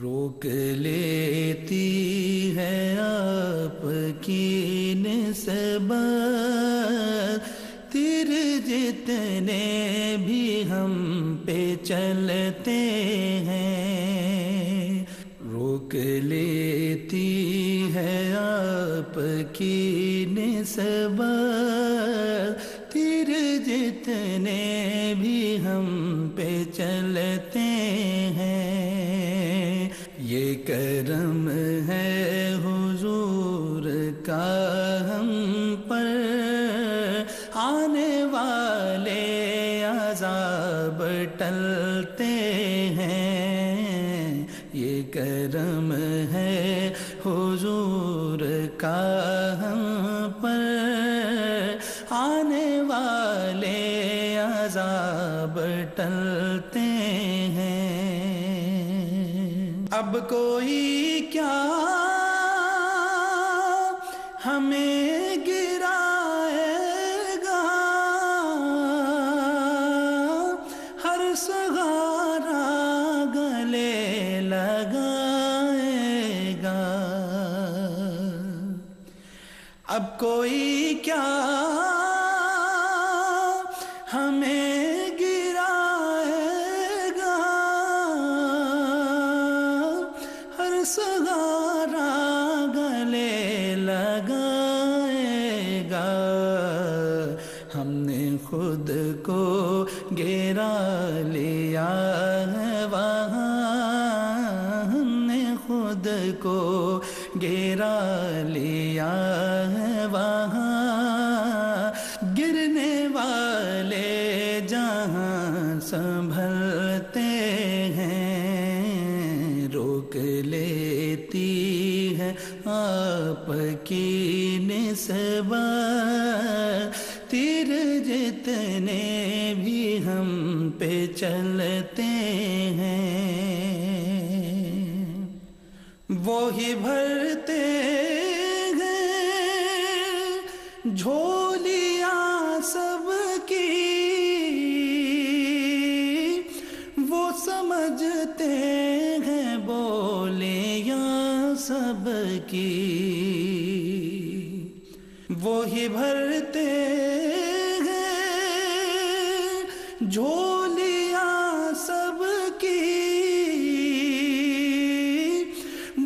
रोक लेती है आपकी निसबत तिर जितने भी हम पे चलते हैं रोक लेती है आपकी सब तिर जितने भी हम पे चल कोई क्या हमें गिराएगा हर सहारा गले लगाएगा अब कोई क्या यकीन सबा तेरे जितने भी हम पे चलते हैं वो ही भर वो ही भरते हैं झोलिया सबकी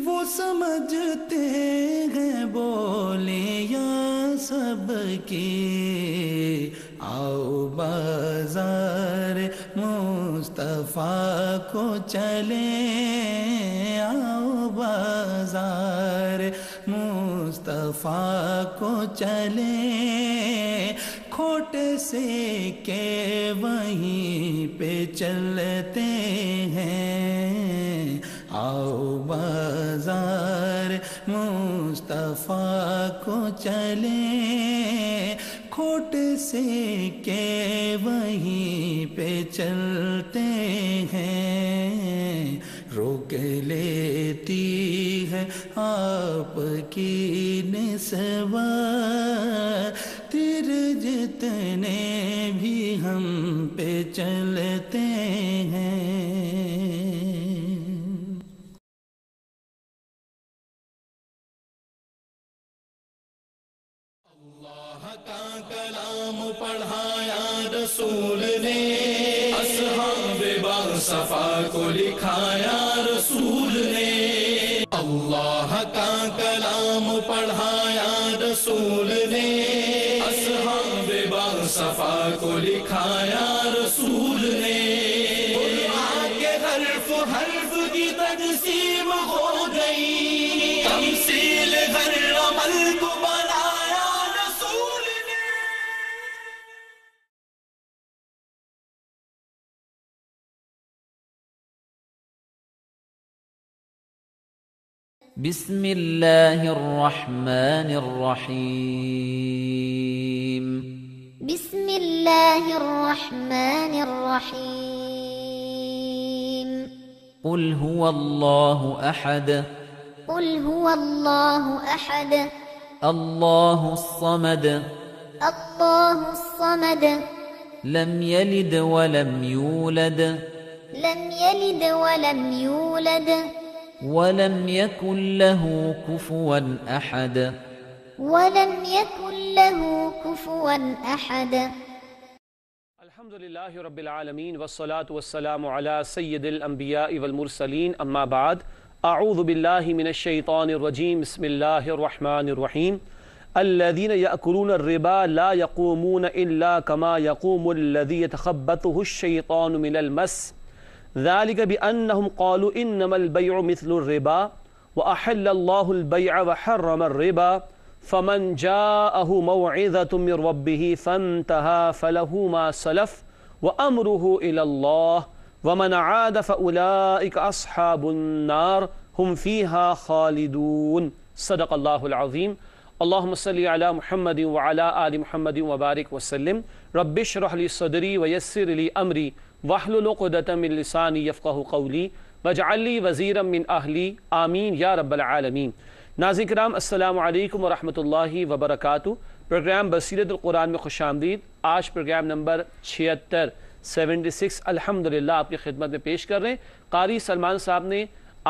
वो समझते हैं बोलिया सबकी आओ बाजार मुस्तफ़ा को चलें वफा को चले खोटे से के वहीं पे चलते हैं आओ बाजार मुस्तफ़ा को चले खोट से के वहीं पे चलते हैं रोक लेती आपकी निसवा तेरे जितने भी हम पे चलते हैं कलाम पढ़ाया रसूल ने असहाब सफा को लिखाया Allah بسم الله الرحمن الرحيم بسم الله الرحمن الرحيم قل هو الله أحد قل هو الله أحد الله الصمد الله الصمد لم يلد ولم يولد لم يلد ولم يولد ولم يكن له كفوا أحد ولم يكن له كفوا أحد الحمد لله رب العالمين والصلاة والسلام على سيد الأنبياء والمرسلين أما بعد أعوذ بالله من الشيطان الرجيم بسم الله الرحمن الرحيم الذين يأكلون الربا لا يقومون إلا كما يقوم الذي يتخبطه الشيطان من المس ذلك بأنهم قالوا إنما البيع مثل الربا وأحل الله البيع وحرم الربا فمن جاءه موعظة من ربه فانتهى فله ما سلف وأمره إلى الله ومن عاد فأولئك أصحاب النار هم فيها خالدون صدق الله العظيم اللهم صل على محمد وعلى آل محمد وبارك وسلم رب اشرح لي صدري ويسر لي أمري वाहलुलदान कौली बजाली वज़ीर मिन आहली आमीन या रबालमीन नाजिक राम अल्लाम वरहमल वबरक प्रोग्राम बसीरतुल्कुरान में खुश आमदीद आज प्रोग्राम नंबर छिहत्तर सेवेंटी सिक्स अलहमदिल्ला आपकी खिदमत में पेश कर रहे हैं कारी सलमान साहब ने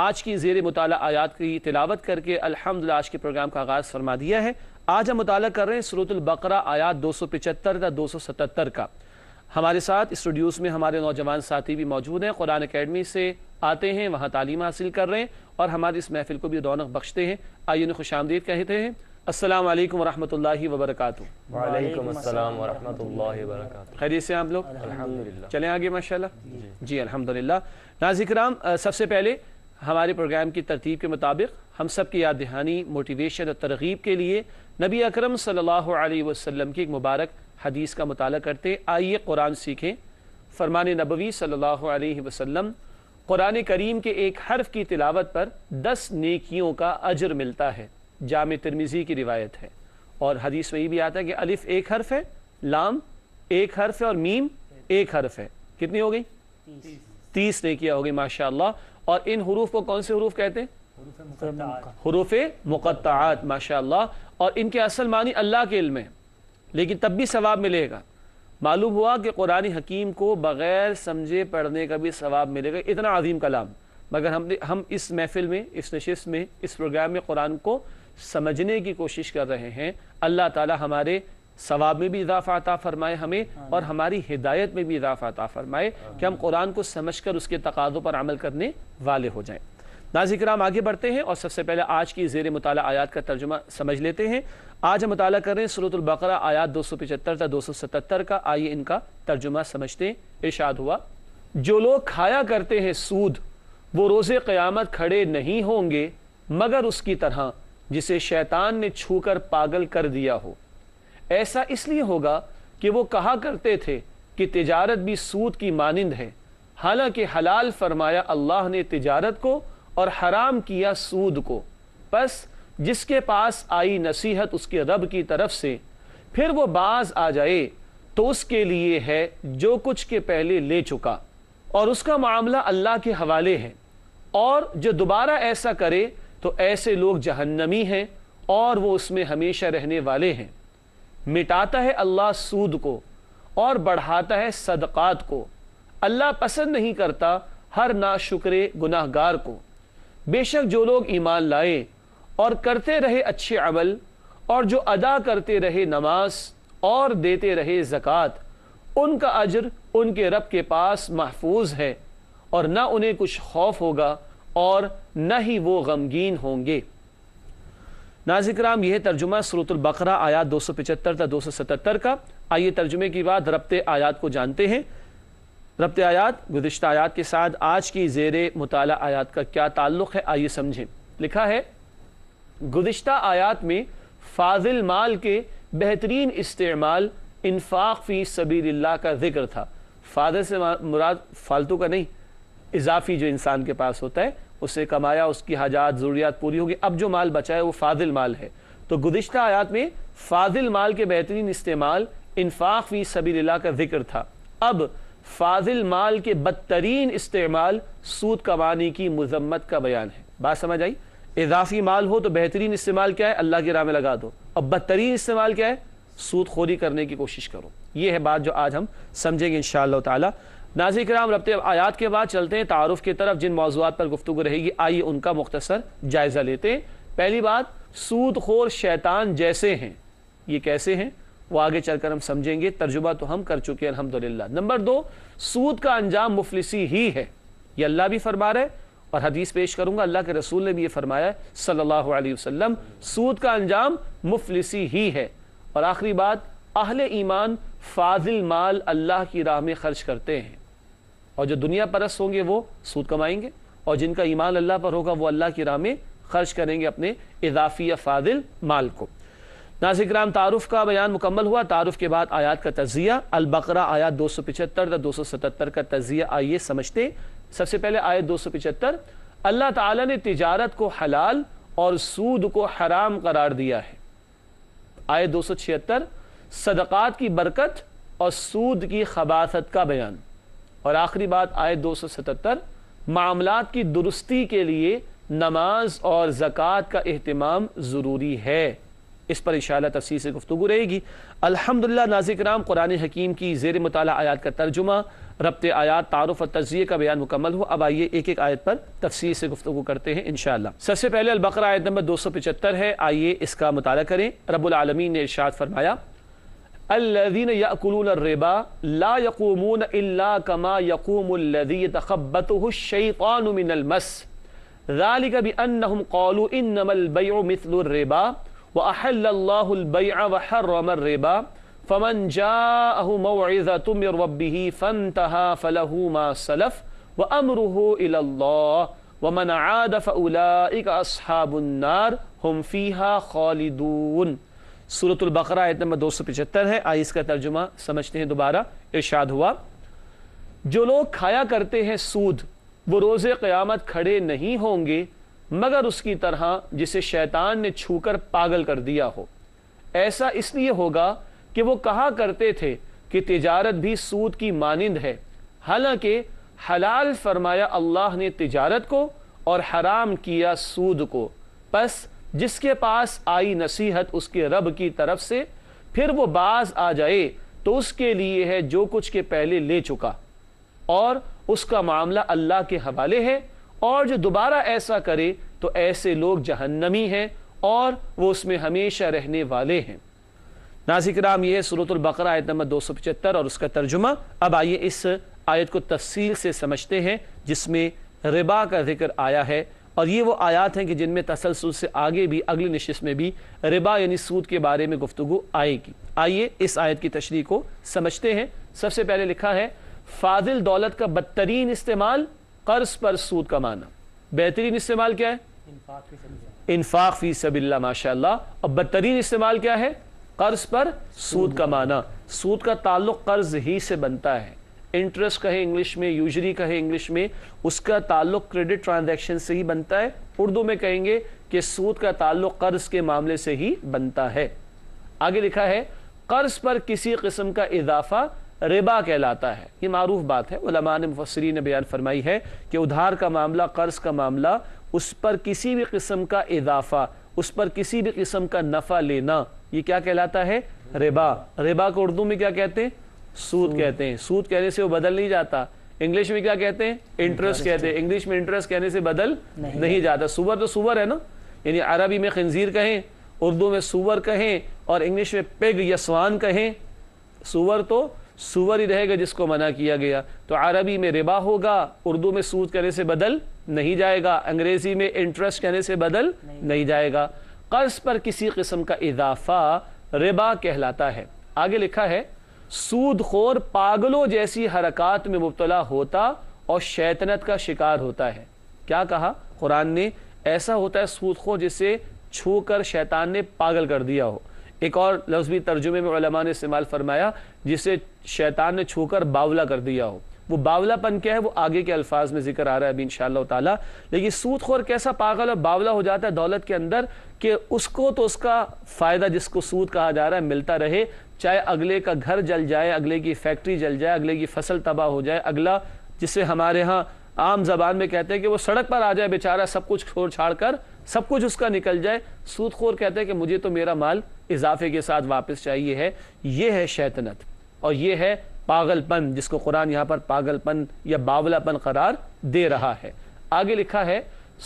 आज की जेर मताल आयात की तिलावत करके अलहमदिल्ला आज के प्रोग्राम का आगाज़ फरमा दिया है आज हम मुताल कर रहे हैं सूरतुल्बकरा आयात दो सौ पचहत्तर या दो सौ सतहत्तर का हमारे साथ स्टूडियोज़ में हमारे नौजवान साथी भी मौजूद हैं कुरान अकेडमी से आते हैं वहाँ तालीम हासिल कर रहे हैं और हमारे इस महफिल को भी रौनक बख्शते हैं आइए उन्हें खुश आमदीद कहते हैं असलम वरम वरक व खैरियत से आप लोग चले आगे माशा जी, अलहमदिल्ला नाजिक राम सबसे पहले हमारे प्रोग्राम की तरतीब के मुताबिक हम सब की याद दहानी मोटिवेशन और तरगीब के लिए नबी अकरम सल्लल्लाहु अलैहि वसल्लम की एक मुबारक हदीस का मताल करते आइए कुरान सीखें फरमान नबवी सल्लल्लाहु अलैहि वसल्लम कुरान करीम के एक हर्फ की तिलावत पर दस नेकियों का अजर मिलता है जाम तिरमिज़ी की रिवायत है और हदीस में ये भी आता है कि अलिफ एक हर्फ है लाम एक हर्फ है और मीम एक हर्फ है कितनी हो गई तीस, नेकिया हो गई माशा और इन हरूफ को कौन से हरूफ कहते हैं हरूफ मुक़ात माशा और इनके असल मानी अल्लाह के इल्म है लेकिन तब भी सवाब मिलेगा मालूम हुआ कि कुरान हकीम को बग़ैर समझे पढ़ने का भी सवाब मिलेगा इतना अजीम कलाम मगर हम हम इस महफिल में इस नशस्त में इस प्रोग्राम में कुरान को समझने की कोशिश कर रहे हैं अल्लाह ताला हमारे सवाब में भी इजाफा अता फ़रमाए हमें और हमारी हिदायत में भी इजाफा अता फ़रमाए कि हम कुरान को समझ कर उसके तकाज़ों पर अमल करने वाले हो जाएं नाजिक्राम कराम आगे बढ़ते हैं और सबसे पहले आज की जेर मताल आयात का तर्जुमा समझ लेते हैं आज हम मताल कर रहे हैं सूरतुल्बकरा आयात दो सौ पिचहत्तर था दो सौ सतहत्तर का आइए इनका तर्जुमा समझते हैं हुआ जो लोग खाया करते हैं सूद वो रोज़े क़यामत खड़े नहीं होंगे मगर उसकी तरह जिसे शैतान ने छू कर पागल कर दिया हो ऐसा इसलिए होगा कि वो कहा करते थे कि तिजारत भी सूद की मानंद है हालांकि हलाल फरमाया अल्लाह ने तिजारत को और हराम किया सूद को बस जिसके पास आई नसीहत उसके रब की तरफ से फिर वो बाज आ जाए तो उसके लिए है जो कुछ के पहले ले चुका और उसका मामला अल्लाह के हवाले है और जो दोबारा ऐसा करे तो ऐसे लोग जहन्नमी हैं और वो उसमें हमेशा रहने वाले हैं मिटाता है अल्लाह सूद को और बढ़ाता है सदक़ात को अल्लाह पसंद नहीं करता हर ना शुक्रे गुनाहगार को बेशक जो लोग ईमान लाए और करते रहे अच्छे अमल और जो अदा करते रहे नमाज और देते रहे जक़ात उनका अजर उनके रब के पास महफूज है और न उन्हें कुछ खौफ होगा और न ही वो गमगीन होंगे नाजिक्राम यह तर्जुमा बकरा आयात दो सौ पिचहत्तर तथा दो सौ सतहत्तर का आइए तर्जुमे की बात रबते आयात को जानते हैं रबत आयात गुजशत आयात के साथ आज की जेर मुताल आयात का क्या ताल्लुक़ है आइए समझें लिखा है गुजशत आयात में फाजिल माल के बेहतरीन इस्तेमाल इन्फाक फ़ी सबील्ला का जिक्र था फादर से मुराद फालतू का नहीं इजाफी जो इंसान के पास होता है उसे कमाया उसकी हजात ज़रूरियात पूरी होगी अब जो माल बचा है वो फाजिल माल है तो गुजशत आयात में फाजिल माल के बेहतरीन इस्तेमाल इन्फाक फ़ी सबील्ला का जिक्र था अब फाजिल माल के बदतरीन इस्तेमाल सूद कमाने की मजम्मत का बयान है बात समझ आई इजाफी माल हो तो बेहतरीन इस्तेमाल क्या है अल्लाह की राह में लगा दो और बदतरीन इस्तेमाल क्या है खोरी करने की कोशिश करो ये है बात जो आज हम समझेंगे इन ताला नाजिक राम रबते आयात के बाद चलते हैं तारफ़ की तरफ जिन मौजूद पर गुफ्तु रहेगी आइए उनका मुख्तसर जायज़ा लेते हैं पहली बात खोर शैतान जैसे हैं ये कैसे हैं वो आगे चलकर हम समझेंगे तर्जुबा तो हम कर चुके हैं अलहमदुल्ला नंबर दो सूद का अंजाम मुफलिसी ही है ये अल्लाह भी फरमा रहे और हदीस पेश करूंगा अल्लाह के रसूल ने भी ये फरमाया सल्लल्लाहु अलैहि वसल्लम सूद का अंजाम मुफलिसी ही है और आखिरी बात अहल ईमान फाजिल माल अल्लाह की राह में खर्च करते हैं और जो दुनिया परस्त होंगे वो सूद कमाएंगे और जिनका ईमान अल्लाह पर होगा वो अल्लाह की राह में खर्च करेंगे अपने इजाफी या फाजिल माल को नाजिक नाजिक्राम तारुफ का बयान मुकम्मल हुआ तारुफ के बाद आयात का तजिया अलबकरा आयात दो सौ पिछहत्तर दो सौ सतहत्तर का तजिया आइए समझते सबसे पहले आयत दो सौ पिछहत्तर अल्लाह तला ने तजारत को हलाल और सूद को हराम करार दिया है आयत दो सौ छिहत्तर सदक़ात की बरकत और सूद की खबासत का बयान और आखिरी बात आयत दो सौ सतहत्तर मामला की दुरुस्ती के लिए नमाज और जक़ात का अहतमाम ज़रूरी है इस पर इन तफसी से गुफ्तु रहेगी अलहमदिल्ला नाजिक राम कुरान हकीम की जेर मताल आयात का तर्जुमा रबत आयात तारफ़ और तजिए का बयान मुकम्मल हो अब आइए एक एक आयत पर तफसी से गुफ्तु करते हैं इन सबसे पहले अलबकर आयत नंबर दो सौ पचहत्तर है आइए इसका मताल करें रबालमीन ने इर्शाद फरमाया अल्लदीन यकुलून रिबा ला यकूमून इल्ला कमा यकूमुल्लदी तखब्बतुहुशैतानु मिनल मस ज़ालिका बिअन्नहुम क़ालू इन्नमल बयउ मिस्लुर रिबा वहल्लाबा फ़मन जाज़ा तुम रबी फ़न तहा फ़लहुमा सलफ़ व अमरुह वमन आद फ़लाबुन्नार हम फ़ीहा खालिदून सूरतुल्बकरा आयत नंबर दो सौ पिचहत्तर है आइए इसका तर्जुमा समझते हैं दोबारा इर्शाद हुआ जो लोग खाया करते हैं सूद वो रोज़ क़यामत खड़े नहीं होंगे मगर उसकी तरह जिसे शैतान ने छूकर पागल कर दिया हो ऐसा इसलिए होगा कि वो कहा करते थे कि तिजारत भी सूद की मानंद है हालांकि हलाल फरमाया अल्लाह ने तिजारत को और हराम किया सूद को बस जिसके पास आई नसीहत उसके रब की तरफ से फिर वो बाज आ जाए तो उसके लिए है जो कुछ के पहले ले चुका और उसका मामला अल्लाह के हवाले है और जो दोबारा ऐसा करे तो ऐसे लोग जहन्नमी हैं और वो उसमें हमेशा रहने वाले हैं नाजिक राम यह है बकरा आयत नंबर दो सौ पचहत्तर और उसका तर्जुमा अब आइए इस आयत को तफसील से समझते हैं जिसमें रिबा का जिक्र आया है और ये वो आयात हैं कि जिनमें तसलसल से आगे भी अगली नशस्त में भी रिबा यानी सूद के बारे में गुफ्तु आएगी आइए इस आयत की तशरी को समझते हैं सबसे पहले लिखा है फाजिल दौलत का बदतरीन इस्तेमाल कर्ज पर सूद कमाना बेहतरीन इस्तेमाल क्या है इन्फाक फी सबिल्ला माशाल्लाह और बदतरीन इस्तेमाल क्या है कर्ज पर सूद कमाना सूद का ताल्लुक कर्ज ही से बनता है इंटरेस्ट कहे इंग्लिश में यूजरी कहे इंग्लिश में उसका ताल्लुक क्रेडिट ट्रांजैक्शन से ही बनता है उर्दू में कहेंगे कि सूद का ताल्लुक कर्ज के मामले से ही बनता है आगे लिखा है कर्ज पर किसी किस्म का इजाफा रिबा कहलाता है ये मरूफ बात है उलमा ने मुफसरी ने बयान फरमाई है कि उधार का मामला कर्ज का मामला उस पर किसी भी किस्म का इजाफा उस पर किसी भी किस्म का नफ़ा लेना ये क्या कहलाता है रिबा रिबा को उर्दू में क्या कहते हैं सूद कहते हैं सूद कहने से वो बदल नहीं जाता इंग्लिश में क्या कहते हैं इंटरेस्ट कहते हैं इंग्लिश में इंटरेस्ट कहने से बदल नहीं, नहीं जाता सुवर तो सुवर है ना यानी अरबी में खंजीर कहें उर्दू में सुवर कहें और इंग्लिश में पेग या स्वान कहें सुवर तो सूवर ही रहेगा जिसको मना किया गया तो अरबी में रिबा होगा उर्दू में सूद कहने से बदल नहीं जाएगा अंग्रेज़ी में इंटरेस्ट कहने से बदल नहीं, नहीं जाएगा कर्ज पर किसी किस्म का इजाफा रिबा कहलाता है आगे लिखा है सूद खोर पागलों जैसी हरकत में मुबतला होता और शैतनत का शिकार होता है क्या कहा कुरान ने ऐसा होता है सूदखोर जिसे छू कर शैतान ने पागल कर दिया हो एक और लफ्ज़ भी तर्जुमे में उलमा ने इस्तेमाल फरमाया जिसे शैतान ने छूकर बावला कर दिया हो वो बावलापन क्या है वो आगे के अल्फाज में जिक्र आ रहा है अभी इन ताला लेकिन खोर कैसा पागल और बावला हो जाता है दौलत के अंदर कि उसको तो उसका फ़ायदा जिसको सूद कहा जा रहा है मिलता रहे चाहे अगले का घर जल जाए अगले की फैक्ट्री जल जाए अगले की फसल तबाह हो जाए अगला जिससे हमारे यहाँ आम जबान में कहते हैं कि वो सड़क पर आ जाए बेचारा सब कुछ छोड़ छाड़ कर सब कुछ उसका निकल जाए सूदखोर कहते हैं कि मुझे तो मेरा माल इजाफे के साथ वापस चाहिए है ये है शैतनत और ये है पागलपन जिसको कुरान यहाँ पर पागलपन या बावलापन करार दे रहा है आगे लिखा है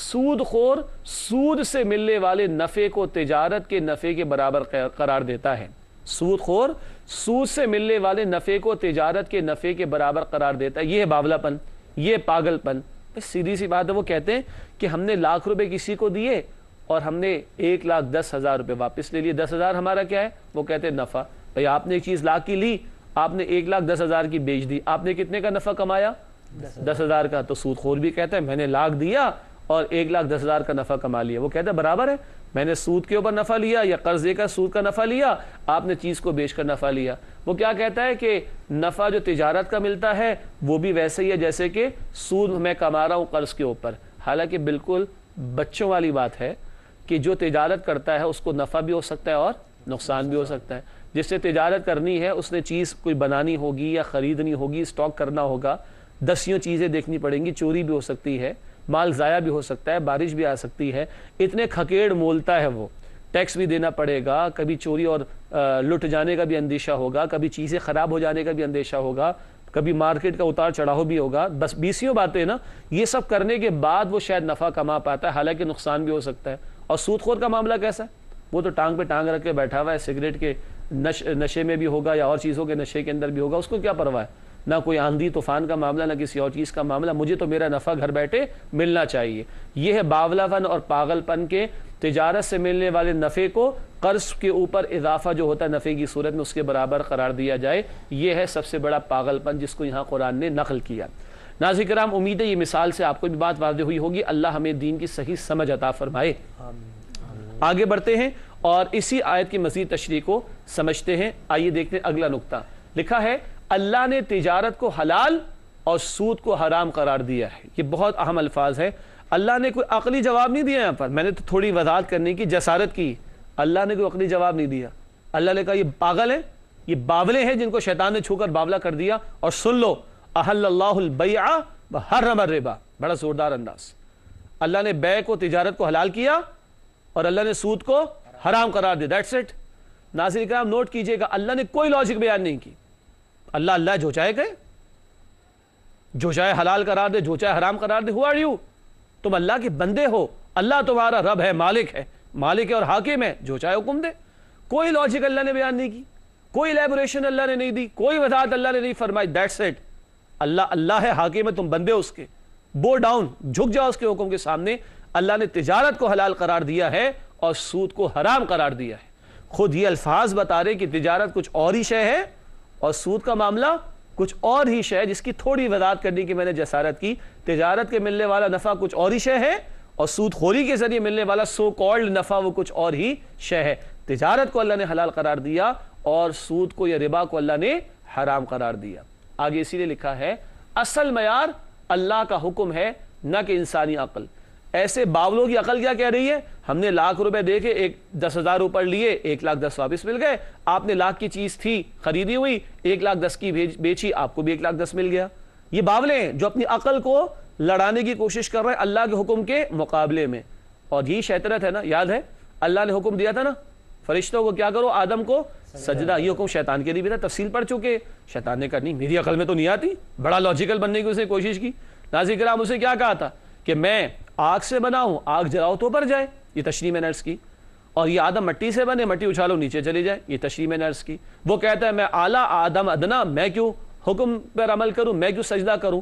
सूदखोर सूद से मिलने वाले नफ़े को तजारत के नफ़े के बराबर करार देता है सूदखोर सूद से मिलने वाले नफ़े को तजारत के नफ़े के बराबर करार देता है यह है बावलापन ये पागलपन सीधी सी बात है वो कहते हैं कि हमने लाख रुपए किसी को दिए और हमने एक लाख दस हज़ार रुपए वापस ले लिए दस हज़ार हमारा क्या है वो कहते हैं नफ़ा भाई आपने एक चीज़ लाख की ली आपने एक लाख दस हज़ार की बेच दी आपने कितने का नफ़ा कमाया दस हज़ार का तो सूदखोर भी कहता है मैंने लाख दिया और एक लाख दस हज़ार का नफ़ा कमा लिया वो कहता है बराबर है मैंने सूद के ऊपर नफ़ा लिया या कर्जे का सूद का नफ़ा लिया आपने चीज़ को बेचकर नफ़ा लिया वो क्या कहता है कि नफ़ा जो तिजारत का मिलता है वो भी वैसे ही है जैसे कि सूद मैं कमा रहा हूँ कर्ज़ के ऊपर हालांकि बिल्कुल बच्चों वाली बात है कि जो तिजारत करता है उसको नफ़ा भी हो सकता है और नुकसान भी हो सकता है जिससे तिजारत करनी है उसने चीज़ कोई बनानी होगी या ख़रीदनी होगी स्टॉक करना होगा दसियों चीज़ें देखनी पड़ेंगी चोरी भी हो सकती है माल ज़ाया भी हो सकता है बारिश भी आ सकती है इतने खकेड़ मोलता है वो टैक्स भी देना पड़ेगा कभी चोरी और लुट जाने का भी अंदेशा होगा कभी चीज़ें ख़राब हो जाने का भी अंदेशा होगा कभी मार्केट का उतार चढ़ाव भी होगा बस बीसियों बातें ना ये सब करने के बाद वो शायद नफ़ा कमा पाता है हालांकि नुकसान भी हो सकता है और सूदखोर का मामला कैसा है वो तो टांग पे टांग रख के बैठा हुआ है सिगरेट के नश नशे में भी होगा या और चीज़ों के नशे के अंदर भी होगा उसको क्या परवाह है ना कोई आंधी तूफान का मामला ना किसी और चीज़ का मामला मुझे तो मेरा नफ़ा घर बैठे मिलना चाहिए यह है बावलापन और पागलपन के तजारत से मिलने वाले नफ़े को कर्ज के ऊपर इजाफा जो होता है नफ़े की सूरत में उसके बराबर करार दिया जाए ये है सबसे बड़ा पागलपन जिसको यहाँ कुरान ने नकल किया नाजिक राम उम्मीद है ये मिसाल से आपको भी बात वाज हुई होगी अल्लाह हमें दीन की सही समझ अता फरमाए आगे बढ़ते हैं और इसी आयत की मजीद तशरी को समझते हैं आइए देखते हैं अगला नुकता लिखा है अल्लाह ने तजारत को हलाल और सूद को हराम करार दिया है ये बहुत अहम अल्फाज है अल्लाह ने कोई अकली जवाब नहीं दिया यहाँ पर मैंने तो थोड़ी वजात करने की जसारत की अल्लाह ने कोई अकली जवाब नहीं दिया अल्लाह ने कहा ये पागल है ये बावले हैं जिनको शैतान ने छूकर बावला कर दिया और सुन लो अहल्ला हर रमर रेबा बड़ा जोरदार अंदाज अल्लाह ने बै को तजारत को हलाल किया और अल्लाह ने सूद को हराम करार दिया दैट्स इट नासिर कराम नोट कीजिएगा अल्लाह ने कोई लॉजिक बयान नहीं की अल्लाह अल्लाह जो चाहे गए जो चाहे हलाल करार दे जो चाहे हराम करार दे हुआ यू तुम अल्लाह के बंदे हो अल्लाह तुम्हारा रब है मालिक है मालिक है और हाकिम है जो चाहे हुक्म दे कोई लॉजिक अल्लाह ने बयान नहीं की कोई इलेबोरेशन अल्लाह ने नहीं दी कोई वजाहत अल्लाह ने नहीं फरमाई दैट सेट अल्लाह अल्लाह है हाकिम है तुम बंदे उसके बो डाउन झुक जाओ उसके हुक्म के सामने अल्लाह ने तजारत को हलाल करार दिया है और सूद को हराम करार दिया है खुद ये अल्फाज बता रहे कि तजारत कुछ और ही शय है और सूद का मामला कुछ और ही शय जिसकी थोड़ी वजात करने की मैंने जसारत की तजारत के मिलने वाला नफ़ा कुछ और ही शय है और सूदखोरी के जरिए मिलने वाला सो कॉल्ड नफ़ा वो कुछ और ही शय है तजारत को अल्लाह ने हलाल करार दिया और सूद को या रिबा को अल्लाह ने हराम करार दिया आगे इसीलिए लिखा है असल मैार अल्लाह का हुक्म है न कि इंसानी अकल ऐसे बावलों की अकल क्या कह रही है हमने लाख रुपए दे के एक दस हजार ऊपर लिए एक लाख दस वापस मिल गए आपने लाख की चीज थी खरीदी हुई एक लाख दस की बेची आपको भी एक लाख दस मिल गया ये बावले हैं जो अपनी अकल को लड़ाने की कोशिश कर रहे हैं अल्लाह के हुक्म के मुकाबले में और यही शैतरत है ना याद है अल्लाह ने हुक्म दिया था ना फरिश्तों को क्या करो आदम को सजदा ये हुक्म शैतान के लिए भी था तफसील पढ़ चुके शैतान ने कहा नहीं मेरी अकल में तो नहीं आती बड़ा लॉजिकल बनने की उसने कोशिश की नाजिक राम उसे क्या कहा था कि मैं आग से बना हूं आग जलाओ तो पर जाए ये तशरी में नर्स की और ये आदम मट्टी से बने मट्टी उछालो नीचे चली जाए ये तशरी में नर्स की वो कहता है मैं आला आदम अदना मैं क्यों हुक्म पर अमल करूं मैं क्यों सजदा करूं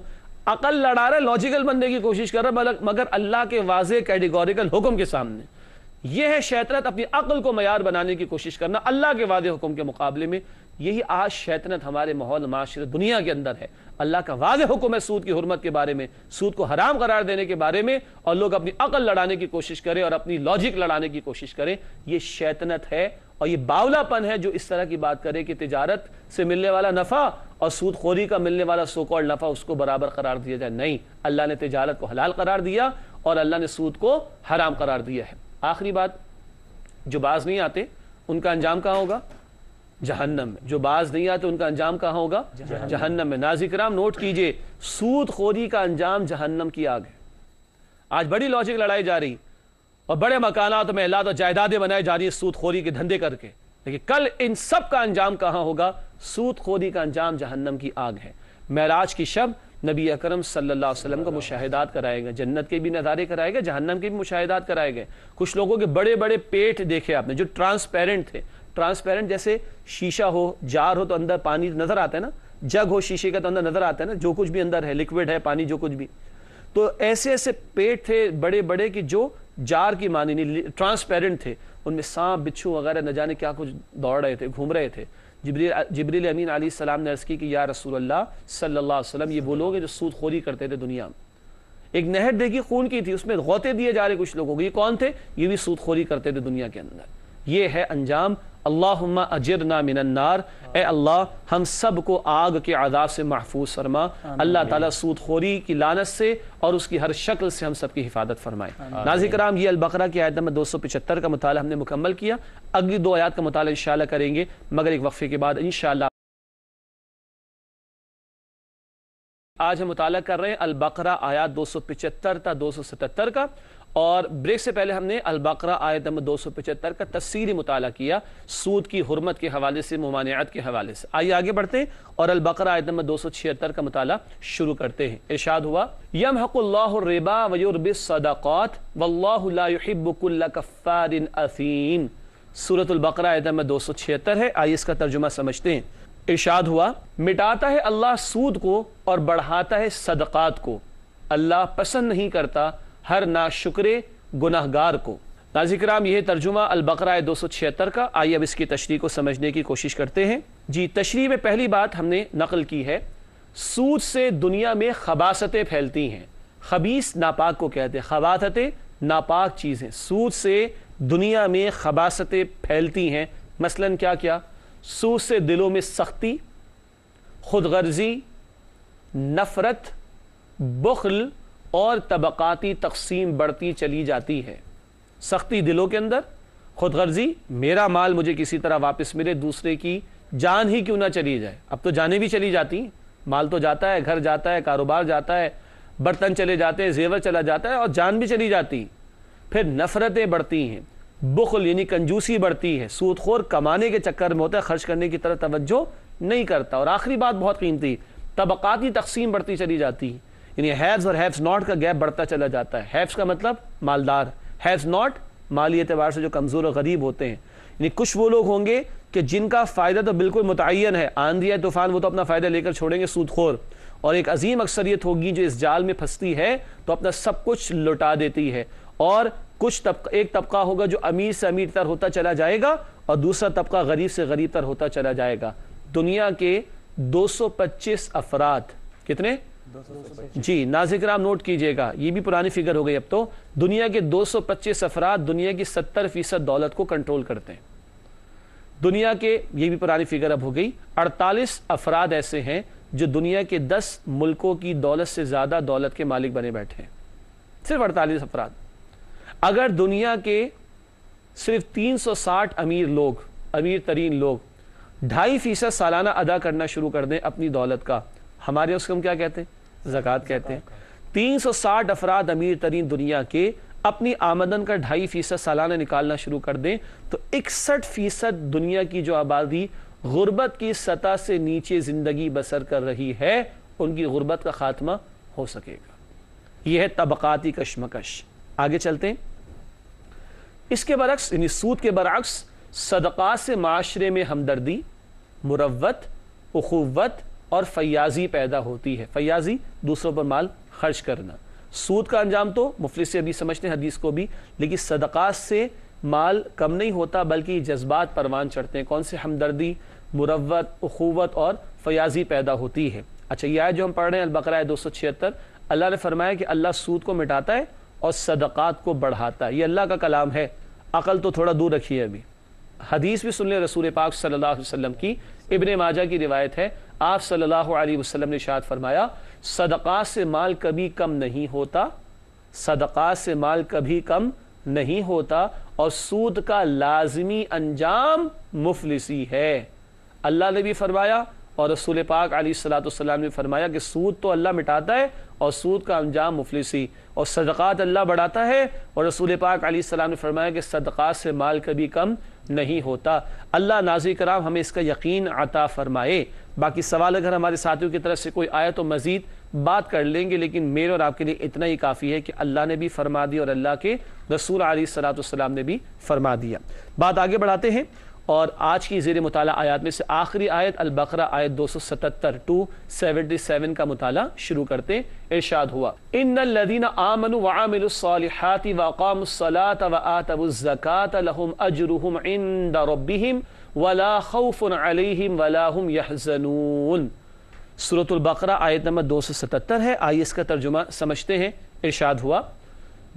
अकल लड़ा रहा है लॉजिकल बनने की कोशिश कर रहा है मगर अल्लाह के वाज कैटेगोरिकल हुक्म के सामने यह है शैतरत अपनी अकल को मैार बनाने की कोशिश करना अल्लाह के वादे हुक्म के मुकाबले में यही आज शैतनत हमारे माहौल माशरे दुनिया के अंदर है अल्लाह का वाज हुक्म है सूद की हरमत के बारे में सूद को हराम करार देने के बारे में और लोग अपनी अकल लड़ाने की कोशिश करें और अपनी लॉजिक लड़ाने की कोशिश करें यह शैतनत है और ये बावलापन है जो इस तरह की बात करे कि तजारत से मिलने वाला नफ़ा और सूदखोरी का मिलने वाला सोकौल नफ़ा उसको बराबर करार दिया जाए नहीं अल्लाह ने तजारत को हलाल करार दिया और अल्लाह ने सूद को हराम करार दिया है आखिरी बात जो बाज नहीं आते उनका अंजाम कहाँ होगा जहन्नम में जो बाज नहीं आते उनका अंजाम कहाँ होगा जहन्नम, जहन्नम में नाजिक्राम नोट कीजिए सूद खोरी का अंजाम जहन्नम की आग है आज बड़ी लॉजिक लड़ाई जा रही और बड़े मकानात तो महलात और जायदादें बनाई जा रही है सूद खोरी के धंधे करके लेकिन कल इन सब का अंजाम कहाँ होगा सूद खोरी का अंजाम जहन्नम की आग है महराज की शब नबी अकरम सल्लल्लाहु अलैहि वसल्लम का मुशाहिदात कराए गए जन्नत के भी नज़ारे कराए गए जहन्नम के भी मुशाहिदात कराए गए कुछ लोगों के बड़े बड़े पेट देखे आपने जो ट्रांसपेरेंट थे ट्रांसपेरेंट जैसे शीशा हो जार हो तो अंदर पानी नजर आता है ना जग हो शीशे का तो अंदर नजर आता है ना जो कुछ भी अंदर है लिक्विड है पानी जो कुछ भी तो ऐसे ऐसे पेट थे बड़े बड़े कि जो जार की मानी नहीं ट्रांसपेरेंट थे उनमें सांप बिच्छू वगैरह न जाने क्या कुछ दौड़ रहे थे घूम रहे थे जिब्री जिब्रील अमीन अली सलाम ने अर्ज़ की कि या रसूल अल्लाह ये वो लोग हैं जो सूदखोरी करते थे दुनिया में एक नहर देखी खून की थी उसमें गोते दिए जा रहे कुछ लोगों को ये कौन थे ये भी सूदखोरी करते थे दुनिया के अंदर ये है अंजाम अल्लाहुम्मा अजरना मिनन्नार ए अल्लाह हम सब को आग के आदाब से महफूज फरमा अल्लाह ताला सूदखोरी की लानत से और उसकी हर शक्ल से हम सबकी हिफाजत फरमाए नाजी ये अलबकरा की आयत नंबर दो सौ पिछहत्तर का मताल हमने मुकम्मल किया अगली दो आयात का मताल इन करेंगे मगर एक वक्फे के बाद इन आज हम मुताल कर रहे हैं अलबकरा आयात दो सौ पिचहत्तर था दो सौ सतहत्तर का और ब्रेक से पहले हमने अलबकरा आयत नंबर दो सौ पचहत्तर का तस्री मुताल किया सूद की हरमत के हवाले से ममानियात के हवाले से आइए आगे बढ़ते हैं और अलबकर आयत नंबर दो सौ छिहत्तर का मताल शुरू करते हैं इर्शाद हुआ यम हक़ुल्लाबा वयुरबिसदात वल्लाबुल्लाफ़ारिन अफ़ीम आयत नंबर दो सौ छिहत्तर है आइए इसका तर्जुमा समझते हैं इर्शाद हुआ मिटाता है अल्लाह सूद को और बढ़ाता है सदक़ात को अल्लाह पसंद नहीं करता हर ना शुक्र गुनाहगार को नाजिक्राम यह तर्जुमा अलबकरा दो सौ छिहत्तर का आइए अब इसकी तशरी को समझने की कोशिश करते हैं जी तशरी में पहली बात हमने नकल की है सूद से दुनिया में खबासतें फैलती हैं खबीस नापाक को कहते हैं खबासतें नापाक चीज़ें सूद से दुनिया में खबासतें फैलती हैं मसलन क्या क्या सूद से दिलों में सख्ती खुदगर्जी नफ़रत बखल और तबक़ाती तकसीम बढ़ती चली जाती है सख्ती दिलों के अंदर खुद गर्जी मेरा माल मुझे किसी तरह वापस मिले दूसरे की जान ही क्यों ना चली जाए अब तो जाने भी चली जाती माल तो जाता है घर जाता है कारोबार जाता है बर्तन चले जाते हैं जेवर चला जाता है और जान भी चली जाती फिर नफ़रतें बढ़ती हैं बुखल यानी कंजूसी बढ़ती है सूदखोर कमाने के चक्कर में होता है खर्च करने की तरह तवज्जो नहीं करता और आखिरी बात बहुत कीमती तबक़ाती तकसीम बढ़ती चली जाती है यानी हैव्स और हैव्स नॉट का गैप बढ़ता चला जाता है हैव्स का मतलब मालदार हैव्स नॉट माली एतबार से जो कमज़ोर और गरीब होते हैं यानी कुछ वो लोग होंगे कि जिनका फ़ायदा तो बिल्कुल मुतन है आंधी या तूफ़ान वो तो अपना फ़ायदा लेकर छोड़ेंगे सूदखोर और एक अजीम अक्सरियत होगी जो इस जाल में फंसती है तो अपना सब कुछ लुटा देती है और कुछ तबका एक तबका होगा जो अमीर से अमीर तर होता चला जाएगा और दूसरा तबका गरीब से गरीब तर होता चला जाएगा दुनिया के 225 अफराद कितने जी नाजिक राम नोट कीजिएगा ये भी पुरानी फिगर हो गई अब तो दुनिया के 225 अफराद दुनिया की 70 फीसद दौलत को कंट्रोल करते हैं दुनिया के ये भी पुरानी फिगर अब हो गई 48 अफराद ऐसे हैं जो दुनिया के 10 मुल्कों की दौलत से ज़्यादा दौलत के मालिक बने बैठे हैं सिर्फ अड़तालीस अफराद अगर दुनिया के सिर्फ 360 अमीर लोग अमीर तरीन लोग ढाई फीसद सालाना अदा करना शुरू कर दें अपनी दौलत का हमारे उसको हम क्या कहते हैं जक़ात कहते हैं तीन सौ साठ अफराद अमीर तरीन दुनिया के अपनी आमदन का ढाई फ़ीसद सालाना निकालना शुरू कर दें तो इकसठ फ़ीसद दुनिया की जो आबादी गुर्बत की सतह से नीचे ज़िंदगी बसर कर रही है उनकी गुर्बत का ख़ात्मा हो सकेगा यह है तबक़ाती कशमकश आगे चलते हैं इसके बरक्स इन सूद के बरक्स सदक़ा से माशरे में हमदर्दी मुरवत अखुवत और फयाजी पैदा होती है फयाजी दूसरों पर माल खर्च करना सूद का अंजाम तो मुफलिस से अभी समझते हैं हदीस को भी लेकिन सदक़ात से माल कम नहीं होता बल्कि जज्बात परवान चढ़ते हैं कौन से हमदर्दी मुरवत अखूवत और फयाजी पैदा होती है अच्छा यह जो हम पढ़ रहे हैं अलबकर दो सौ छिहत्तर अल्लाह ने फरमाया कि अल्लाह सूद को मिटाता है और सदक़ात को बढ़ाता है ये अल्लाह का कलाम है अकल तो थोड़ा दूर रखिए अभी हदीस भी सुन ले रसूल पाक सल्लल्लाहु अलैहि वसल्लम की इबन माजा की रिवायत है आप सल्लल्लाहु अलैहि वसल्लम ने शाद फरमाया सदका से माल कभी कम नहीं होता सदका से माल कभी कम नहीं होता और सूद का लाजमी अंजाम मुफलिसी है अल्लाह ने भी फरमाया और रसूल पाक अली सलाम ने फरमाया कि सूद तो अल्लाह मिटाता है और सूद का अंजाम मुफलिसी और सदक़ात अल्लाह बढ़ाता है और रसूल पाक सलाम ने फरमाया कि सदक़ात से माल कभी कम नहीं होता अल्लाह नाजी कराम हमें इसका यकीन आता फ़रमाए बाकी सवाल अगर हमारे साथियों की तरफ से कोई आया तो मज़ीद बात कर लेंगे लेकिन मेरे और आपके लिए इतना ही काफ़ी है कि अल्लाह ने भी फरमा दिया और अल्लाह के रसूल सलाम ने भी फरमा दिया बात आगे बढ़ाते हैं और आज की जेर मताल आयात में से आखिरी आयत अलबकरा आयत दो सौ सतहत्तर टू सेवेंटी सेवन का मताल शुरू करते इर्शाद हुआ इन लदीन आमन वामिलसालहती वाकामसलात व आतबुज़क़ात लहम अजरहम इन दरबिम वला खौफ़ुन अलैहिम वलाहम यहजनून सूरतुल्बकरा आयत नंबर दो सौ सतर है आइए इसका तर्जुमा समझते हैं इर्शाद हुआ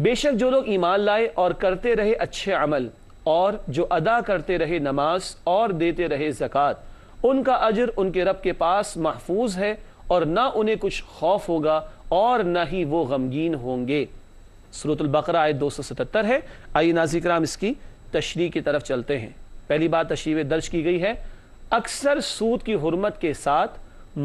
बेशक जो लोग ईमान लाए और करते रहे अच्छे अमल और जो अदा करते रहे नमाज और देते रहे जक़ात उनका अजर उनके रब के पास महफूज है और ना उन्हें कुछ खौफ होगा और ना ही वो गमगीन होंगे सूरतलबकर आय दो सौ सतहत्तर है आइए नाजी कराम इसकी तशरी की तरफ चलते हैं पहली बात तशरी में दर्ज की गई है अक्सर सूद की हरमत के साथ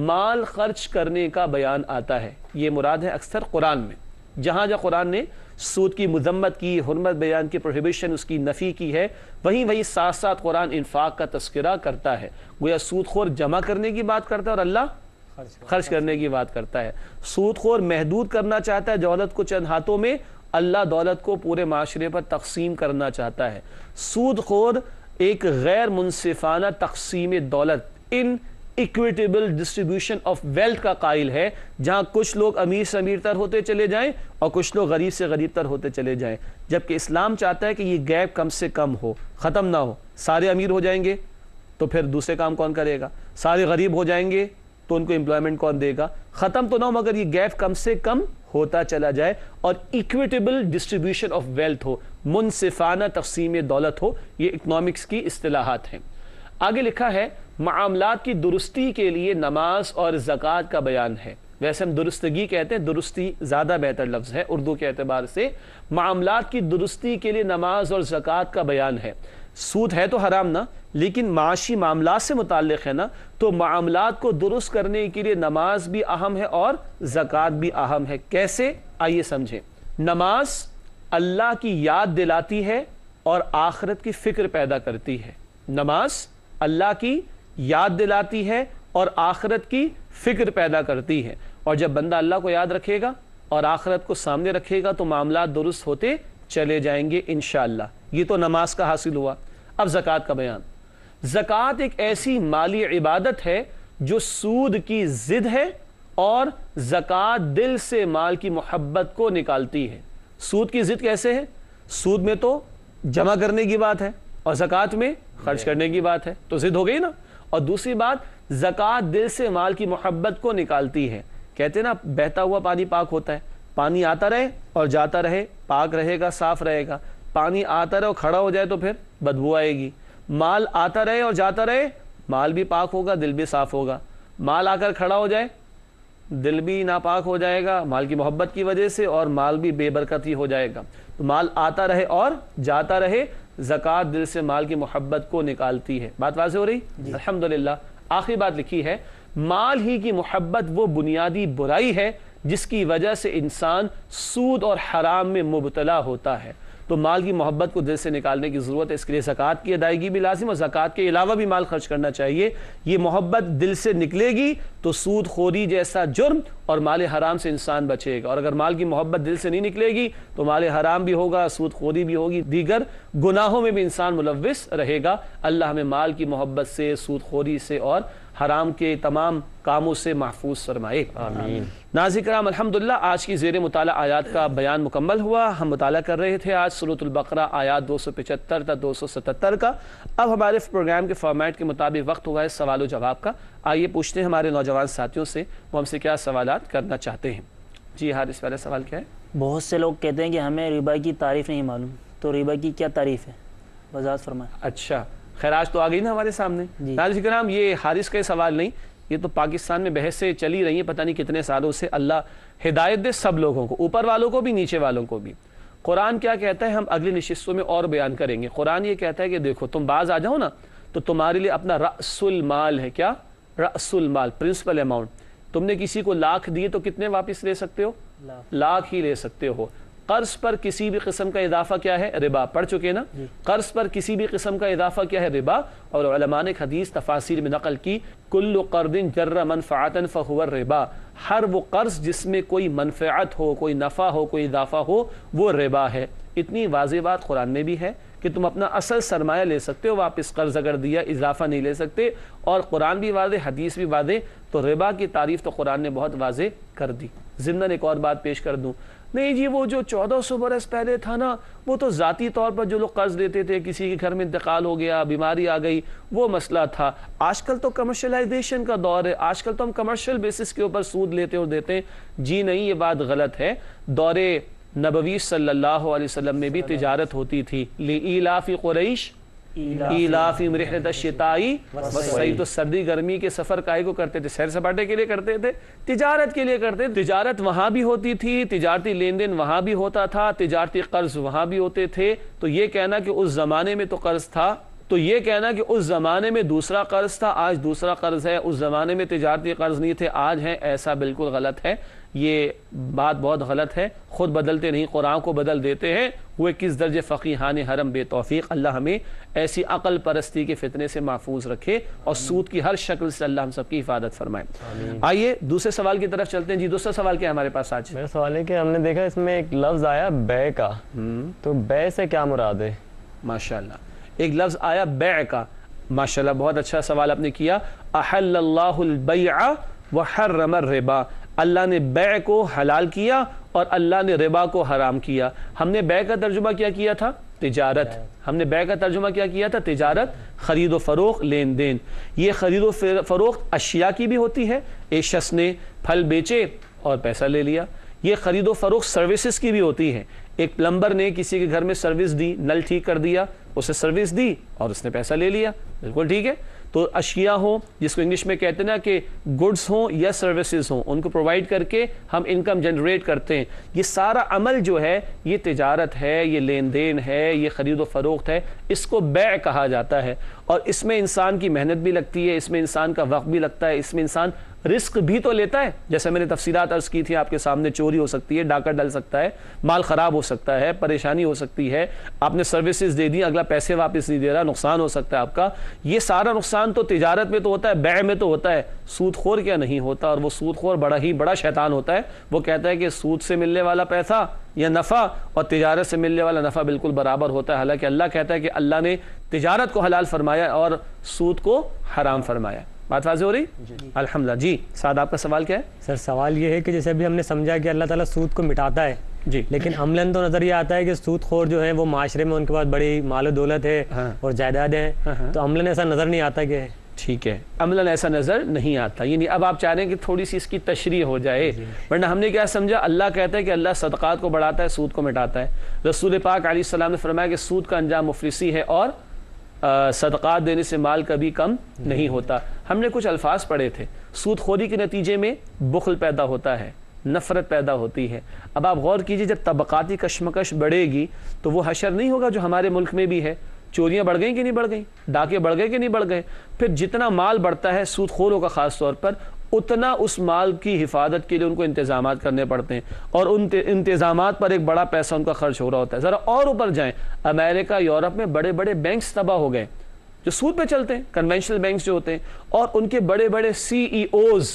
माल खर्च करने का बयान आता है ये मुराद है अक्सर कुरान में जहां जहां कुरान ने सूद की मजम्मत की हरमत बयान की प्रोहिबिशन उसकी नफ़ी की है वहीं वही साथ साथ कुरान इनफाक का तस्करा करता है गोया सूदखोर जमा करने की बात करता है और अल्लाह खर्च करने की बात करता है सूदखोर महदूद करना चाहता है दौलत को चंद हाथों में अल्लाह दौलत को पूरे माशरे पर तकसीम करना चाहता है सूदखोर एक गैर मुनसिफाना तकसीम दौलत inequitable distribution of wealth का कायल है जहां कुछ लोग अमीर से अमीर तर होते चले जाएं और कुछ लोग गरीब से गरीब तर होते चले जाएं जबकि इस्लाम चाहता है कि ये गैप कम से कम हो ख़त्म ना हो सारे अमीर हो जाएंगे तो फिर दूसरे काम कौन करेगा सारे गरीब हो जाएंगे तो उनको एम्प्लॉयमेंट कौन देगा ख़त्म तो ना हो मगर ये गैप कम से कम होता चला जाए और इक्विटेबल डिस्ट्रीब्यूशन ऑफ वेल्थ हो मुनसिफाना तकसीम दौलत हो ये इकनॉमिक्स की असलाहत हैं आगे लिखा है मामला की दुरुस्ती के लिए नमाज और ज़क़़त का बयान है वैसे हम दुरुस्तगी कहते हैं दुरुस्ती ज़्यादा बेहतर लफ्ज़ है उर्दू के अतबार से मामला की दुरुस्ती के लिए नमाज और जक़ात का बयान है सूद है तो हराम ना लेकिन माशी मामला से मुतल है ना तो मामला को दुरुस्त करने के लिए नमाज भी अहम है और जक़ात भी अहम है कैसे आइए समझें नमाज अल्लाह की याद दिलाती है और आखरत की फ़िक्र पैदा करती है नमाज अल्लाह की याद दिलाती है और आखरत की फ़िक्र पैदा करती है और जब बंदा अल्लाह को याद रखेगा और आखरत को सामने रखेगा तो मामला दुरुस्त होते चले जाएंगे इन ये तो नमाज का हासिल हुआ अब ज़क़़त का बयान ज़क़़त एक ऐसी माली इबादत है जो सूद की ज़िद है और ज़क़़त दिल से माल की मोहब्बत को निकालती है सूद की ज़िद कैसे है सूद में तो जमा करने की बात है और ज़क़़त में खर्च करने की बात है तो ज़िद हो गई ना और दूसरी बात जक़ात दिल से माल की मोहब्बत को निकालती है कहते ना बहता हुआ पानी पाक होता है पानी आता रहे और जाता रहे पाक रहेगा साफ़ रहेगा पानी आता रहे और खड़ा हो जाए तो फिर बदबू आएगी माल आता रहे और जाता रहे माल भी पाक होगा दिल भी साफ़ होगा माल आकर खड़ा हो जाए दिल भी नापाक हो जाएगा माल की मोहब्बत की वजह से और माल भी बेबरकती हो जाएगा तो माल आता रहे और जाता रहे जक़ात दिल से माल की मोहब्बत को निकालती है बात वाज हो रही अलहमदिल्ला आखिरी बात लिखी है माल ही की मोहब्बत वो बुनियादी बुराई है जिसकी वजह से इंसान सूद और हराम में मुबतला होता है तो माल की मोहब्बत को दिल से निकालने की ज़रूरत है इसके लिए जक़ात की अदायगी भी लाजिम और जक़ात के अलावा भी माल खर्च करना चाहिए ये मोहब्बत दिल से निकलेगी तो सूद खोरी जैसा जुर्म और माल हराम से इंसान बचेगा और अगर माल की मोहब्बत दिल से नहीं निकलेगी तो माल हराम भी होगा सूद खोरी भी होगी दीगर गुनाहों में भी इंसान मुलविस रहेगा अल्लाह हमें माल की मोहब्बत से सूद खोरी से और हराम के तमाम कामों से महफूज फरमाए आमीन नाजिक्राम कराम अलहमदिल्ला आज की जेर मताल आयात का बयान मुकम्मल हुआ हम मुताल कर रहे थे आज सरूतुल्बकरा आयात दो सौ पिचहत्तर था दो सौ सतहत्तर का अब हमारे प्रोग्राम के फॉर्मेट के मुताबिक वक्त हुआ है सवाल जवाब का आइए पूछते हैं हमारे नौजवान साथियों से वो हमसे क्या सवाल करना चाहते हैं जी हारिस वाला सवाल क्या है बहुत से लोग कहते हैं कि हमें रिबा की तारीफ़ नहीं मालूम तो रिबा की क्या तारीफ़ है वजात फरमाए अच्छा खैराज तो आ गई ना हमारे सामने नाजिक्राम कराम ये हारिस का सवाल नहीं ये तो पाकिस्तान में बहसें चली रही हैं पता नहीं कितने सालों से अल्लाह हिदायत दे सब लोगों को ऊपर वालों को भी नीचे वालों को भी कुरान क्या कहता है हम अगली नशस्तों में और बयान करेंगे कुरान ये कहता है कि देखो तुम बाज आ जाओ ना तो तुम्हारे लिए अपना रसुल माल है क्या रसुल माल प्रिंसिपल अमाउंट तुमने किसी को लाख दिए तो कितने वापस ले सकते हो लाख ही ले सकते हो कर्ज पर किसी भी किस्म का इजाफा क्या है रिबा पढ़ चुके हैं ना कर्ज पर किसी भी किस्म का इजाफा क्या है रिबा और ने हदीस तफासिर में नकल की कुल्ल कर्दिन जर्र मनफ़ातन फ़ुर रिबा हर वो कर्ज जिसमें कोई मनफ़ात हो कोई नफ़ा हो कोई इजाफा हो वो रिबा है इतनी वाज बात कुरान में भी है कि तुम अपना असल सरमाया ले सकते हो वापस कर्ज अगर दिया इजाफा नहीं ले सकते और कुरान भी वादे हदीस भी वादे तो रिबा की तारीफ़ तो कुरान ने बहुत वाजे कर दी जिमन एक और बात पेश कर दूँ नहीं जी वो जो चौदह सौ बरस पहले था ना वो तो ज़ाती तौर पर जो लोग कर्ज़ लेते थे किसी के घर में इंतकाल हो गया बीमारी आ गई वो मसला था आजकल तो कमर्शलाइजेशन का दौर है आजकल तो हम कमर्शल बेसिस के ऊपर सूद लेते और देते हैं जी नहीं ये बात गलत है दौरे नबवी सल्लल्लाहु अलैहि वसल्लम में भी तिजारत होती थी ली इलाफ़ी कुरैश तो सर्दी गर्मी के सफ़र काय को करते थे सैर सपाटे के लिए करते थे तिजारत के लिए करते थे तिजारत वहां भी होती थी तिजारती लेन देन वहां भी होता था तिजारती कर्ज वहां भी होते थे तो ये कहना कि उस ज़माने में तो कर्ज था तो ये कहना कि उस ज़माने में दूसरा कर्ज था आज दूसरा कर्ज है उस ज़माने में तिजारती कर्ज नहीं थे आज है ऐसा बिल्कुल गलत है ये बात बहुत गलत है ख़ुद बदलते नहीं कुरान को बदल देते हैं वे किस दर्ज फ़कीहान हरम बेतौफ़ी अल्लाह हमें ऐसी अकल परस्ती के फितने से महफूज रखे और सूद की हर शक्ल से अल्लाह हम सबकी हिफाजत फरमाए आइए दूसरे सवाल की तरफ चलते हैं जी दूसरा सवाल क्या हमारे पास आज मेरा सवाल है कि हमने देखा इसमें एक लफ्ज़ आया बे का हम्म। तो बे से क्या मुराद है माशा एक लफ्ज़ आया बै का माशा बहुत अच्छा सवाल आपने किया अहल्लाबा वह रमर रेबा अल्लाह ने बै को हलाल किया और अल्लाह ने रिबा को हराम किया हमने बै का तर्जुमा क्या किया था तिजारत हमने बै का तर्जुमा क्या किया था तिजारत खरीदो फ़रोख लेन देन ये खरीदो फरोख अशिया की भी होती है एक शख्स ने फल बेचे और पैसा ले लिया ये खरीदो फ़रोख सर्विसेज की भी होती है एक प्लम्बर ने किसी के घर में सर्विस दी नल ठीक कर दिया उसे सर्विस दी और उसने पैसा ले लिया बिल्कुल ठीक है तो अशिया हो जिसको इंग्लिश में कहते हैं ना कि गुड्स हों या सर्विसेज हों उनको प्रोवाइड करके हम इनकम जनरेट करते हैं ये सारा अमल जो है ये तजारत है ये लेन देन है ये खरीदो फरोख्त है इसको बै कहा जाता है और इसमें इंसान की मेहनत भी लगती है इसमें इंसान का वक्त भी लगता है इसमें इंसान रिस्क भी तो लेता है जैसे मैंने तफसीत अर्ज की थी आपके सामने चोरी हो सकती है डाका डल सकता है माल ख़राब हो सकता है परेशानी हो सकती है आपने सर्विसेज दे दी अगला पैसे वापस नहीं दे रहा नुकसान हो सकता है आपका ये सारा नुकसान तो तिजारत में तो होता है बै में तो होता है सूदखोर क्या नहीं होता और वो सूदखोर बड़ा ही बड़ा शैतान होता है वो कहता है कि सूद से मिलने वाला पैसा या नफ़ा और तजारत से मिलने वाला नफ़ा बिल्कुल बराबर होता है हालांकि अल्लाह कहता है कि अल्लाह ने तजारत को हलाल फरमाया और सूद को हराम फरमाया बात वाजी हो रही अलहमदा जी साद आपका सवाल क्या है सर सवाल ये है कि जैसे अभी हमने समझा कि अल्लाह ताला सूद को मिटाता है जी लेकिन अमलन तो नजर ये आता है कि सूद खोर जो है वो माशरे में उनके पास बड़ी माल दौलत है हाँ। और जायदाद है हाँ।, हाँ। तो अमलन ऐसा नजर नहीं आता कि है ठीक है अमला ऐसा नज़र नहीं आता यानी अब आप चाह रहे हैं कि थोड़ी सी इसकी तशरी हो जाए वरना हमने क्या समझा अल्लाह कहता है कि अल्लाह सदक़ात को बढ़ाता है सूद को मिटाता है रसूल पाक सलाम ने फरमाया कि सूद का अंजाम मुफलिसी है और सदक़ात देने से माल कभी कम नहीं होता हमने कुछ अल्फाज पढ़े थे सूदखोरी के नतीजे में बुखल पैदा होता है नफ़रत पैदा होती है अब आप गौर कीजिए जब तबक़ाती कशमकश बढ़ेगी तो वो हशर नहीं होगा जो हमारे मुल्क में भी है चोरियां बढ़ गई कि नहीं बढ़ गई डाके बढ़ गए कि नहीं बढ़ गए फिर जितना माल बढ़ता है सूदखोरों का ख़ास तौर पर उतना उस माल की हिफाजत के लिए उनको इंतजाम करने पड़ते हैं और उन इंतजाम पर एक बड़ा पैसा उनका खर्च हो रहा होता है ज़रा और ऊपर जाए अमेरिका यूरोप में बड़े बड़े बैंक तबाह हो गए जो सूद पे चलते हैं कन्वेंशनल बैंक जो होते हैं और उनके बड़े बड़े सीईओज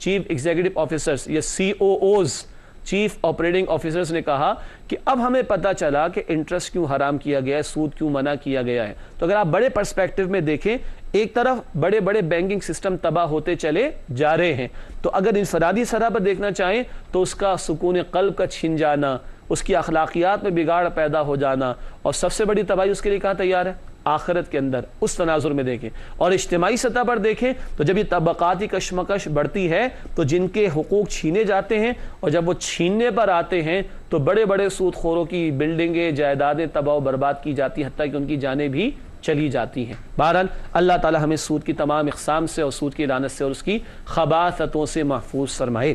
चीफ एग्जीक्यूटिव ऑफिसर्स या C O Os chief operating officers ने कहा कि अब हमें पता चला कि इंटरेस्ट क्यों हराम किया गया है सूद क्यों मना किया गया है तो अगर आप बड़े पर्सपेक्टिव में देखें एक तरफ बड़े बड़े बैंकिंग सिस्टम तबाह होते चले जा रहे हैं तो अगर इंफरादी सतह पर देखना चाहें तो उसका सुकून कल्ब का छिन जाना उसकी अखलाकियात में बिगाड़ पैदा हो जाना और सबसे बड़ी तबाही उसके लिए कहाँ तैयार है आखरत के अंदर उस तनाजुर में देखें और इज्तमाही सतह पर देखें तो जब ये तबक़ाती कशमकश बढ़ती है तो जिनके हकूक़ छीने जाते हैं और जब वो छीनने पर आते हैं तो बड़े बड़े सूदखोरों की बिल्डिंगें जायदादें तबाह बर्बाद की जाती हती कि उनकी जानें भी चली जाती हैं बहरहाल अल्लाह ताला हमें सूद की तमाम इकसाम से और सूद की लानत से और उसकी खबासतों से महफूज सरमाए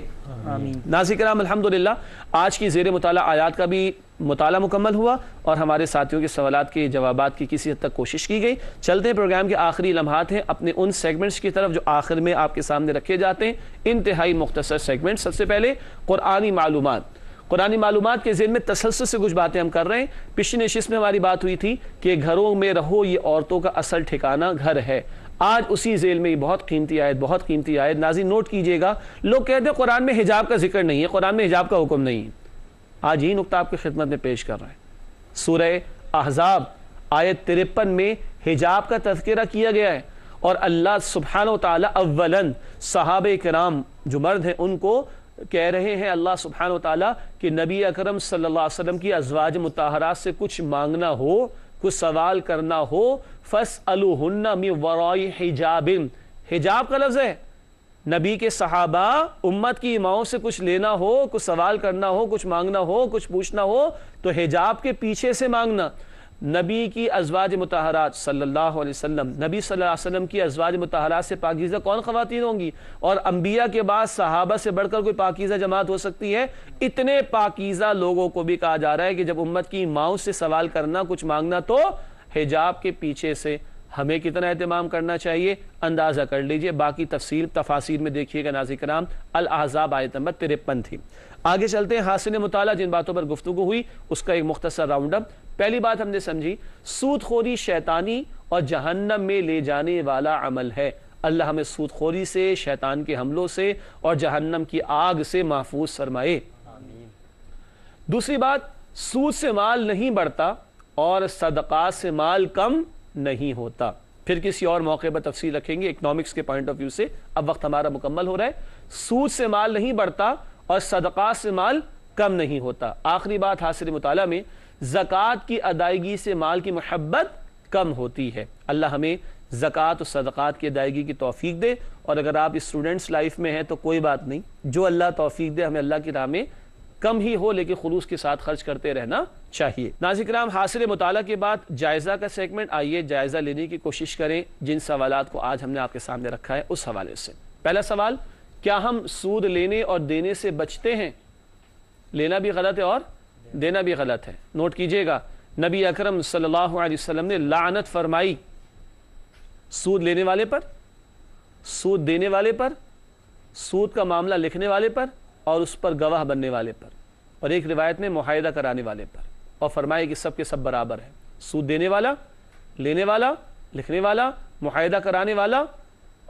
नाजिक राम अलहमदिल्ला आज की जेर मताल आयात का भी मताल मुकम्मल हुआ और हमारे साथियों के सवाल के जवाब की किसी हद तक कोशिश की गई चलते प्रोग्राम के आखिरी लम्हात हैं अपने उन सेगमेंट्स की तरफ जो आखिर में आपके सामने रखे जाते हैं इंतहाई मुख्तर सेगमेंट सबसे पहले क़ुरानी मालूम कुरानी मालूम के जेन में तसलसल से कुछ बातें हम कर रहे हैं पिछली नशिश में हमारी बात हुई थी कि घरों में रहो ये औरतों का असल ठिकाना घर है आज उसी जेल में ये बहुत कीमती आयत बहुत कीमती आयत नाजी नोट कीजिएगा लोग कहते हैं कुरान में हिजाब का जिक्र नहीं है कुरान में हिजाब का हुक्म नहीं है आज यही नुकता आपकी खिदमत में पेश कर रहे हैं सूर्य अहजाब आयत तिरपन में हिजाब का तस्करा किया गया है और अल्लाह सुबहान तवलन सहाब कराम जो मर्द हैं उनको कह रहे हैं अल्लाह सुबहान तला कि नबी अकरम सल्लल्लाहु अलैहि वसल्लम की अजवाज मुताहरा से कुछ मांगना हो कुछ सवाल करना हो फस मी वरई हिजाबिन हिजाब का लफ्ज़ है नबी के सहाबा उम्मत की इमाओं से कुछ लेना हो कुछ सवाल करना हो कुछ मांगना हो कुछ पूछना हो तो हिजाब के पीछे से मांगना नबी की अजवाज मतहरात सल्लल्लाहु अलैहि वसल्लम नबी सल्लल्लाहु अलैहि वसल्लम की अजवाज मतहरात से पाकिज़ा कौन ख़वातीन होंगी और अम्बिया के बाद सहाबा से बढ़कर कोई पाकिज़ा जमात हो सकती है इतने पाकिज़ा लोगों को भी कहा जा रहा है कि जब उम्मत की माओ से सवाल करना कुछ मांगना तो हिजाब के पीछे से हमें कितना अहतमाम करना चाहिए अंदाज़ा कर लीजिए बाकी तफसील तफासिर में देखिएगा नाजिक नाम अलाहजाब आयत नंबर तिरपन थी आगे चलते हैं हासिल मुताला जिन बातों पर गुफ्तु हुई उसका एक मुख्तर राउंड अप पहली बात हमने समझी सूदखोरी शैतानी और जहन्नम में ले जाने वाला अमल है अल्लाह हमें सूदखोरी से शैतान के हमलों से और जहन्नम की आग से महफूज सरमाए दूसरी बात सूद से माल नहीं बढ़ता और सदका से माल कम नहीं होता फिर किसी और मौके पर तफसील रखेंगे इकोनॉमिक्स के पॉइंट ऑफ व्यू से अब वक्त हमारा मुकम्मल हो रहा है सूद से माल नहीं बढ़ता और सदका से माल कम नहीं होता आखिरी बात हासिल मुताला में जक़ात की अदायगी से माल की महब्बत कम होती है अल्लाह हमें जक़ात और सदक़ात की अदायगी की तोफ़ी दे और अगर आप स्टूडेंट्स लाइफ में हैं तो कोई बात नहीं जो अल्लाह तोफ़ी दे हमें अल्लाह की राह में कम ही हो लेकिन खलूस के साथ खर्च करते रहना चाहिए नाजिक राम हासिल मुताला के बाद जायज़ा का सेगमेंट आइए जायज़ा लेने की कोशिश करें जिन सवाल को आज हमने आपके सामने रखा है उस हवाले से पहला सवाल क्या हम सूद लेने और देने से बचते हैं लेना भी गलत है और देना भी गलत है नोट कीजिएगा नबी अकरम सल्लल्लाहु अलैहि वसल्लम ने लानत फरमाई सूद लेने वाले पर सूद देने वाले पर सूद का मामला लिखने वाले पर और उस पर गवाह बनने वाले पर और एक रिवायत में माहिदा कराने वाले पर और फरमाया कि सब के सब बराबर है सूद देने वाला लेने वाला लिखने वाला माहिदा कराने वाला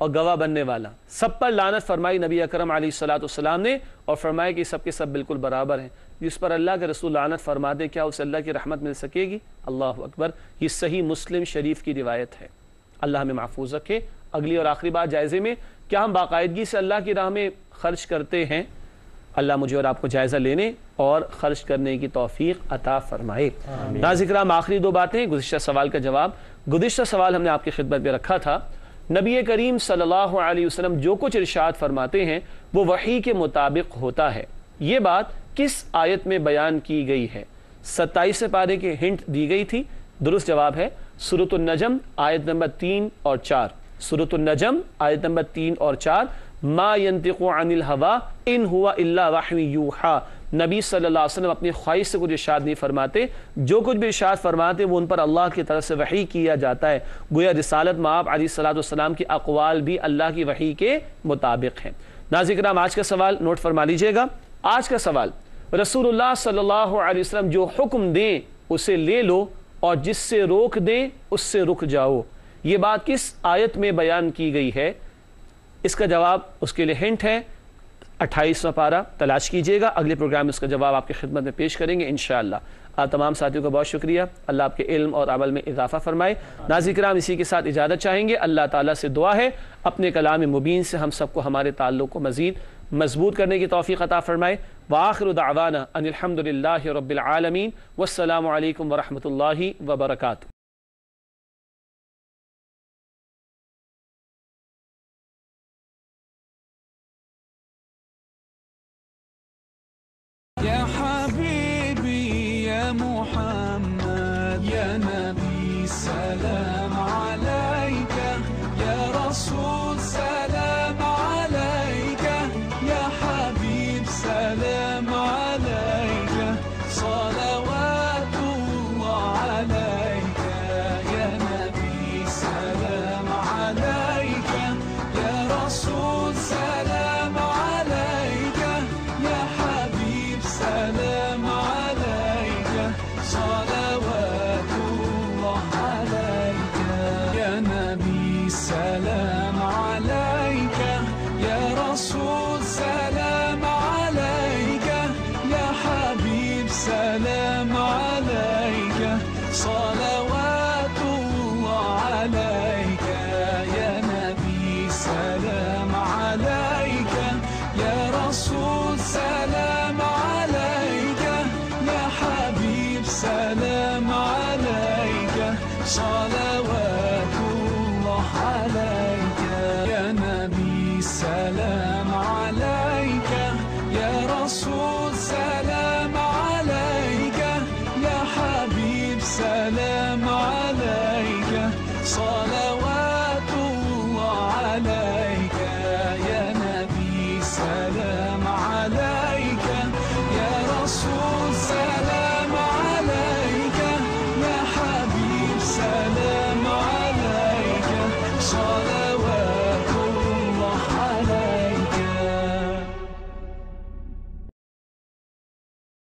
और गवाह बनने वाला सब पर लानत फरमाई नबी अकरम सलाम ने और फरमाया कि सब के सब बिल्कुल बराबर हैं जिस पर अल्लाह के रसूल आनत फरमा दे क्या उसे अल्लाह की रहमत मिल सकेगी अल्लाह अकबर ये सही मुस्लिम शरीफ की रिवायत है अल्लाह हमें महफूज रखे अगली और आखिरी बात जायज़े में क्या हम बाकायदगी से अल्लाह की राह में खर्च करते हैं अल्लाह मुझे और आपको जायज़ा लेने और ख़र्च करने की तोफीक अता फ़रमाए नाजिक राम आखिरी दो बातें गुजशत सवाल का जवाब गुजशत सवाल हमने आपकी खिदमत में रखा था नबी करीम सल्लल्लाहु अलैहि वसल्लम जो कुछ इरशाद फरमाते हैं वो वही के मुताबिक होता है ये बात किस आयत में बयान की गई है सत्ताईस पारे की हिंट दी गई थी दुरुस्त जवाब है सूरत नजम आयत नंबर तीन और चार सूरत नजम आयत नंबर तीन और चार अनिल हवा इन हुआ नबी अपनी ख्वाहिश से कुछ इशाद नहीं फरमाते जो कुछ भी इशाद फरमाते वो उन पर अल्लाह की तरफ से वही किया जाता है गोया रिसालत माप सलाम की अकवाल भी अल्लाह की वही के मुताबिक हैं नाजिक नाम आज का सवाल नोट फरमा लीजिएगा आज का सवाल रसूलुल्लाह सल्लल्लाहु अलैहि वसल्लम जो हुक्म दें उसे ले लो और जिससे रोक दें उससे रुक जाओ ये बात किस आयत में बयान की गई है इसका जवाब उसके लिए हिंट है अट्ठाईसवा पारा तलाश कीजिएगा अगले प्रोग्राम में इसका जवाब आपकी खिदमत में पेश करेंगे इन आप तमाम साथियों का बहुत शुक्रिया अल्लाह आपके इल्म और अमल में इजाफा फरमाए नाजिक्राम कराम इसी के साथ इजाज़त चाहेंगे अल्लाह ताला से दुआ है अपने कलाम मुबीन से हम सबको हमारे ताल्लुक को मज़ीद मजबूत करने की तोफ़ी अता फ़रमाए वाखिर दावाना अनिलहमदिल्ला रबालमीन वालकम वरहमल वबरकू